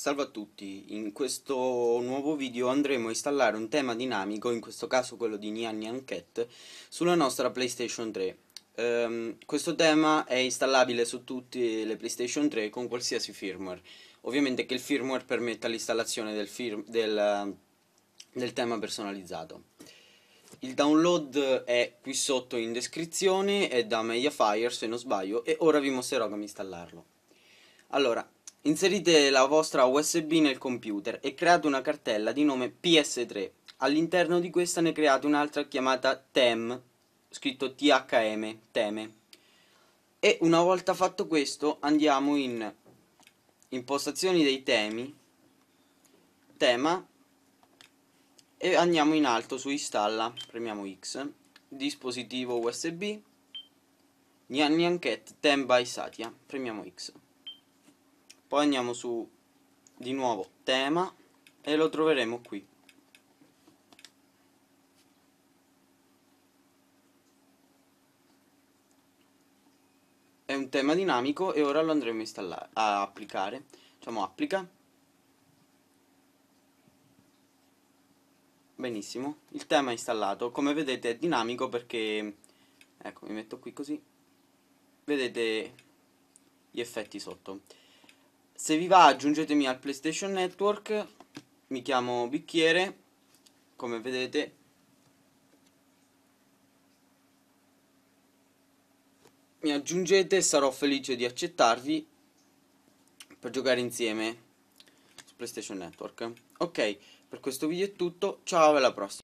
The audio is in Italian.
Salve a tutti, in questo nuovo video andremo a installare un tema dinamico, in questo caso quello di Nian Nian Cat, sulla nostra PlayStation 3. Um, ehm, questo tema è installabile su tutte le PlayStation 3 con qualsiasi firmware, ovviamente che il firmware permetta l'installazione del, del, del tema personalizzato. Il download è qui sotto in descrizione, è da Mediafire se non sbaglio, e ora vi mostrerò come installarlo. Allora, Inserite la vostra USB nel computer e create una cartella di nome PS3. All'interno di questa ne create un'altra chiamata TEM, scritto THM, teme. E una volta fatto questo andiamo in impostazioni dei temi, tema e andiamo in alto su installa, premiamo X, dispositivo USB, Nyan Nyanket, TEM by Satya, premiamo X poi andiamo su di nuovo tema e lo troveremo qui è un tema dinamico e ora lo andremo a applicare facciamo applica benissimo il tema è installato come vedete è dinamico perché ecco mi metto qui così vedete gli effetti sotto se vi va aggiungetemi al PlayStation Network, mi chiamo Bicchiere, come vedete. Mi aggiungete, sarò felice di accettarvi per giocare insieme su PlayStation Network. Ok, per questo video è tutto, ciao e alla prossima.